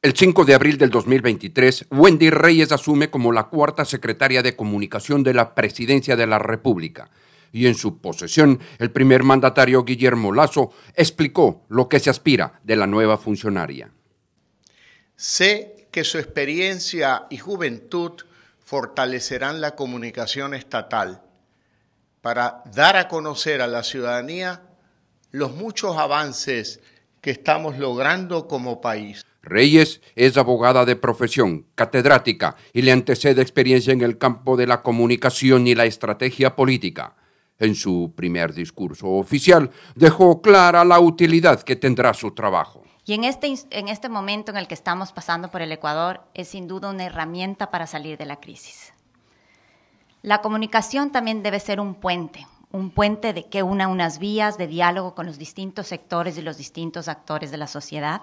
El 5 de abril del 2023, Wendy Reyes asume como la cuarta secretaria de comunicación de la Presidencia de la República y en su posesión el primer mandatario Guillermo Lazo explicó lo que se aspira de la nueva funcionaria. Sé que su experiencia y juventud fortalecerán la comunicación estatal para dar a conocer a la ciudadanía los muchos avances que estamos logrando como país. Reyes es abogada de profesión, catedrática y le antecede experiencia en el campo de la comunicación y la estrategia política. En su primer discurso oficial dejó clara la utilidad que tendrá su trabajo. Y en este, en este momento en el que estamos pasando por el Ecuador es sin duda una herramienta para salir de la crisis. La comunicación también debe ser un puente, un puente de que una unas vías de diálogo con los distintos sectores y los distintos actores de la sociedad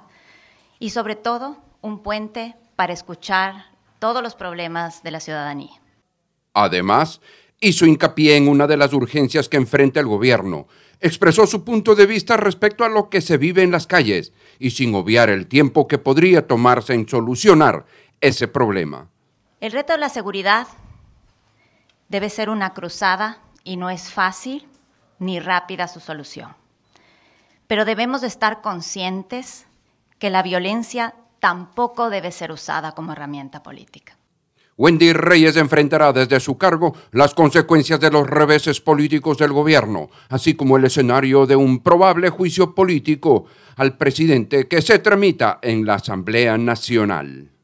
y sobre todo un puente para escuchar todos los problemas de la ciudadanía. Además, hizo hincapié en una de las urgencias que enfrenta el gobierno, expresó su punto de vista respecto a lo que se vive en las calles y sin obviar el tiempo que podría tomarse en solucionar ese problema. El reto de la seguridad debe ser una cruzada y no es fácil ni rápida su solución. Pero debemos estar conscientes que la violencia tampoco debe ser usada como herramienta política. Wendy Reyes enfrentará desde su cargo las consecuencias de los reveses políticos del gobierno, así como el escenario de un probable juicio político al presidente que se tramita en la Asamblea Nacional.